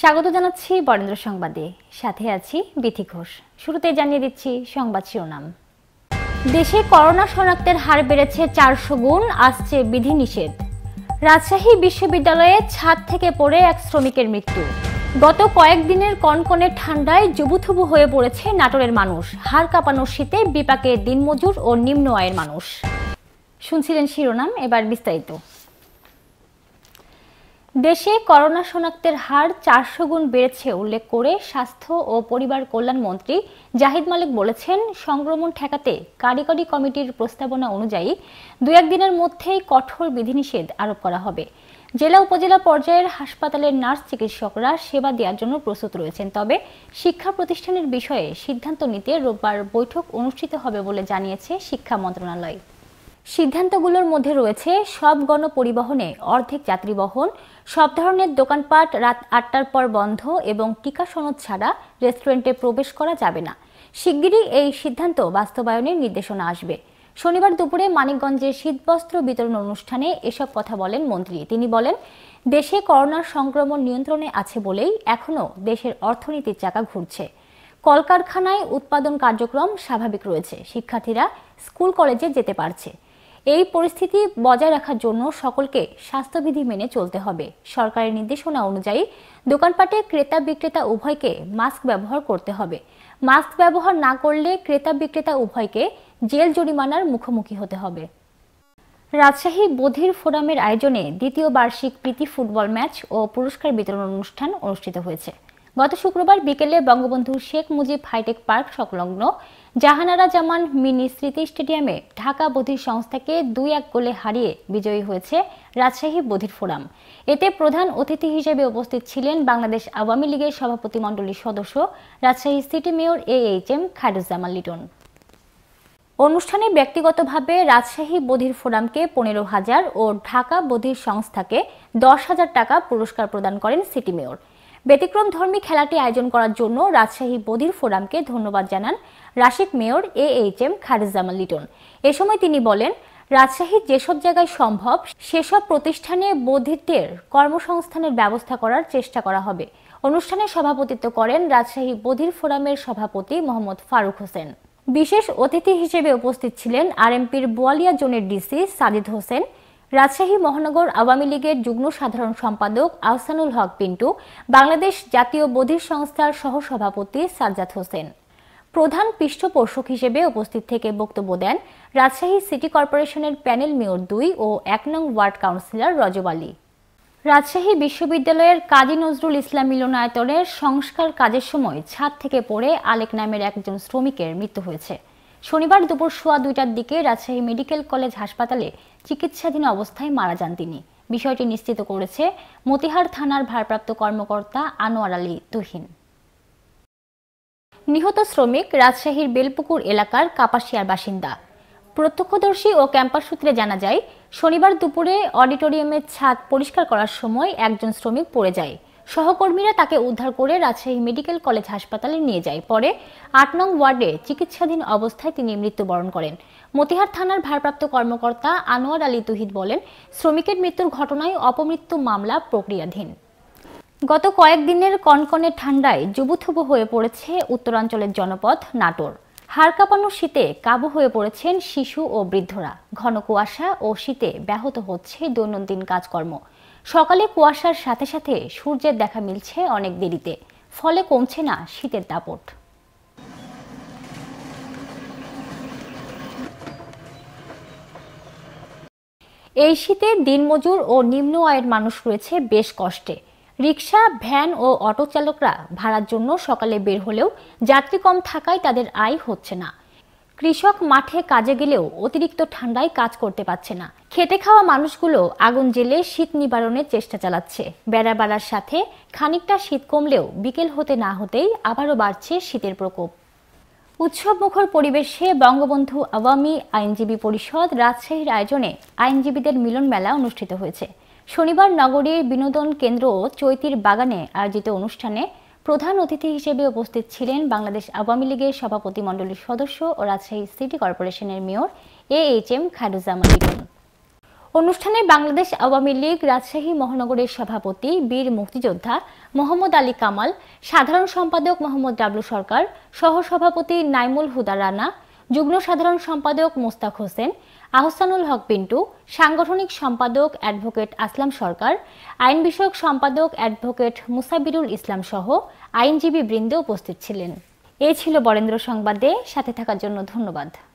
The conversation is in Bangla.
স্বাগত জানাচ্ছি বরেন্দ্র সংবাদে সাথে আছি বিথি ঘোষ শুরুতে জানিয়ে দিচ্ছি সংবাদ শিরোনাম দেশে করোনা শনাক্তের হার বেড়েছে চারশো গুণ আসছে বিধিনিষেধ রাজশাহী বিশ্ববিদ্যালয়ে ছাদ থেকে পড়ে এক শ্রমিকের মৃত্যু গত কয়েকদিনের কনকনে ঠান্ডায় জবুথুবু হয়ে পড়েছে নাটোরের মানুষ হার কাঁপানোর শীতে বিপাকে দিনমজুর ও নিম্ন আয়ের মানুষ শুনছিলেন শিরোনাম এবার বিস্তারিত দেশে করোনা শনাক্তের হার চারশো গুণ বেড়েছে উল্লেখ করে স্বাস্থ্য ও পরিবার কল্যাণ মন্ত্রী জাহিদ মালিক বলেছেন সংক্রমণ ঠেকাতে কারিগরি কমিটির প্রস্তাবনা অনুযায়ী দু একদিনের মধ্যেই কঠোর বিধিনিষেধ আরোপ করা হবে জেলা উপজেলা পর্যায়ের হাসপাতালের নার্স চিকিৎসকরা সেবা দেওয়ার জন্য প্রস্তুত রয়েছেন তবে শিক্ষা প্রতিষ্ঠানের বিষয়ে সিদ্ধান্ত নিতে রোববার বৈঠক অনুষ্ঠিত হবে বলে জানিয়েছে শিক্ষা মন্ত্রণালয় সিদ্ধান্তগুলোর মধ্যে রয়েছে সব গণপরিবহনে অর্ধেক যাত্রীবহন সব ধরনের দোকানপাট রাত আটটার পর বন্ধ এবং টিকা সনদ ছাড়া রেস্টুরেন্টে প্রবেশ করা যাবে না শিগগিরই এই সিদ্ধান্ত বাস্তবায়নের নির্দেশনা আসবে শনিবার দুপুরে মানিকগঞ্জে শীতবস্ত্র বিতরণ অনুষ্ঠানে এসব কথা বলেন মন্ত্রী তিনি বলেন দেশে করোনার সংক্রমণ নিয়ন্ত্রণে আছে বলেই এখনও দেশের অর্থনীতির চাকা ঘুরছে কলকারখানায় উৎপাদন কার্যক্রম স্বাভাবিক রয়েছে শিক্ষার্থীরা স্কুল কলেজে যেতে পারছে এই পরিস্থিতি বজায় রাখার জন্য সকলকে স্বাস্থ্যবিধি মেনে চলতে হবে সরকারের নির্দেশনা অনুযায়ী দোকানপাটে ক্রেতা বিক্রেতা উভয়কে মাস্ক ব্যবহার করতে হবে মাস্ক ব্যবহার না করলে ক্রেতা বিক্রেতা উভয়কে জেল জরিমানার মুখোমুখি হতে হবে রাজশাহী বধির ফোরামের আয়োজনে দ্বিতীয় বার্ষিক প্রীতি ফুটবল ম্যাচ ও পুরস্কার বিতরণ অনুষ্ঠান অনুষ্ঠিত হয়েছে গত শুক্রবার বিকেলে বঙ্গবন্ধু শেখ মুজিব হাইটেক পার্ক সংলগ্ন জাহানারা জামান মিনি স্মৃতি স্টেডিয়ামে ঢাকা বধির সংস্থাকে দুই এক গোলে হারিয়ে বিজয়ী হয়েছে রাজশাহী বধির ফোরাম এতে প্রধান অতিথি হিসেবে উপস্থিত ছিলেন বাংলাদেশ আওয়ামী লীগের সভাপতিমণ্ডলীর সদস্য Rajshahi city mayor A H M Khairuzzaman Liton অনুষ্ঠানে ব্যক্তিগতভাবে রাজশাহী বধির ফোরামকে পনেরো হাজার ও ঢাকা বধির সংস্থাকে দশ হাজার টাকা পুরস্কার প্রদান করেন সিটি মেয়র ব্যতিক্রম ধর্মী খেলাটি আয়োজন করার জন্য রাজশাহী বদির ফোরামকে ধন্যবাদ জানান রাশিক mayor A H M Khairuzzaman Liton এ সময় তিনি বলেন রাজশাহীর যেসব জায়গায় সম্ভব সেসব প্রতিষ্ঠানে বধিরদের কর্মসংস্থানের ব্যবস্থা করার চেষ্টা করা হবে অনুষ্ঠানে সভাপতিত্ব করেন রাজশাহী বধির ফোরামের সভাপতি মোহাম্মদ ফারুক হোসেন বিশেষ অতিথি হিসেবে উপস্থিত ছিলেন আরএমপির বোয়ালিয়া জোনের ডিসি সাজিদ হোসেন রাজশাহী মহানগর আওয়ামী লীগের যুগ্ম সাধারণ সম্পাদক আহসানুল হক পিন্টু বাংলাদেশ জাতীয় বধির সংস্থার সহসভাপতি সাজ্জাদ হোসেন প্রধান পৃষ্ঠপোষক হিসেবে উপস্থিত থেকে বক্তব্য দেন রাজশাহী সিটি কর্পোরেশনের প্যানেল মেয়র দুই ও এক নং ওয়ার্ড কাউন্সিলর রজব আলী রাজশাহী বিশ্ববিদ্যালয়ের কাজী নজরুল ইসলাম মিলনায়তনের সংস্কার কাজের সময় ছাদ থেকে পড়ে আলেক নামের একজন শ্রমিকের মৃত্যু হয়েছে শনিবার দুপুর সোয়া দুইটার দিকে রাজশাহী মেডিকেল কলেজ হাসপাতালে চিকিৎসাধীন অবস্থায় মারা যান তিনি বিষয়টি নিশ্চিত করেছে মতিহার থানার ভারপ্রাপ্ত কর্মকর্তা আনোয়ার আলী তুহিন নিহত শ্রমিক রাজশাহীর বেলপুকুর এলাকার কাপাসিয়ার বাসিন্দা প্রত্যক্ষদর্শী ও ক্যাম্পাস সূত্রে জানা যায় শনিবার দুপুরে অডিটোরিয়ামের ছাদ পরিষ্কার করার সময় একজন শ্রমিক পড়ে যায় সহকর্মীরা তাকে উদ্ধার করে রাজশাহী মেডিকেল কলেজ হাসপাতালে নিয়ে যায় পরে আট নং ওয়ার্ডে চিকিৎসাধীন অবস্থায় তিনি মৃত্যুবরণ করেন মতিহার থানার ভারপ্রাপ্ত কর্মকর্তা আনোয়ার আলী তুহিদ বলেন শ্রমিকের মৃত্যুর ঘটনায় অপমৃত্যু মামলা প্রক্রিয়াধীন গত কয়েকদিনের কনকনে ঠান্ডায় জুবুথুবু হয়ে পড়েছে উত্তরাঞ্চলের জনপদ নাটোর হাড়কাঁপানো শীতে কাবু হয়ে পড়েছেন শিশু ও বৃদ্ধরা ঘন কুয়াশা ও শীতে ব্যাহত হচ্ছে দৈনন্দিন কাজকর্ম সকালে কুয়াশার সাথে সাথে সূর্যের দেখা মিলছে অনেক দেরিতে ফলে কমছে না শীতের দাপট এই শীতে দিনমজুর ও নিম্ন আয়ের মানুষ রয়েছে বেশ কষ্টে রিক্সা ভ্যান ও অটো চালকরা ভাড়ার জন্য সকালে বের হলেও যাত্রী কম থাকায় তাদের আয় হচ্ছে না কৃষক মাঠে কাজে গেলেও অতিরিক্ত ঠান্ডায় কাজ করতে পারছে না খেতে খাওয়া মানুষগুলো আগুন জেলে শীত নিবারণের চেষ্টা চালাচ্ছে বেড়া বেড়ার সাথে খানিকটা শীত কমলেও বিকেল হতে না হতেই আবারও বাড়ছে শীতের প্রকোপ উৎসবমুখর পরিবেশে বঙ্গবন্ধু আওয়ামী আইনজীবী পরিষদ রাজশাহীর আয়োজনে আইনজীবীদের মিলন মেলা অনুষ্ঠিত হয়েছে শনিবার নগরীর বিনোদন কেন্দ্র চৈতির বাগানে আয়োজিত অনুষ্ঠানে প্রধান অতিথি হিসেবে উপস্থিত ছিলেন বাংলাদেশ আওয়ামী লীগের সভাপতিমণ্ডলীর সদস্য ও রাজশাহী সিটি কর্পোরেশনের mayor A H M Khairuzzaman বিগুন অনুষ্ঠানে বাংলাদেশ আওয়ামী লীগ রাজশাহী মহানগরের সভাপতি বীর মুক্তিযোদ্ধা মোহাম্মদ আলী কামাল সাধারণ সম্পাদক মোহাম্মদ ডাবলু সরকার সহসভাপতি নাইমুল হুদা রানা যুগ্ম সাধারণ সম্পাদক মোস্তাক হোসেন আহসানুল হক পিন্টু সাংগঠনিক সম্পাদক অ্যাডভোকেট আসলাম সরকার আইন বিষয়ক সম্পাদক অ্যাডভোকেট মুসাবিরুল ইসলাম সহ আইনজীবী বৃন্দ উপস্থিত ছিলেন এই ছিল বরেন্দ্র সংবাদে সাথে থাকার জন্য ধন্যবাদ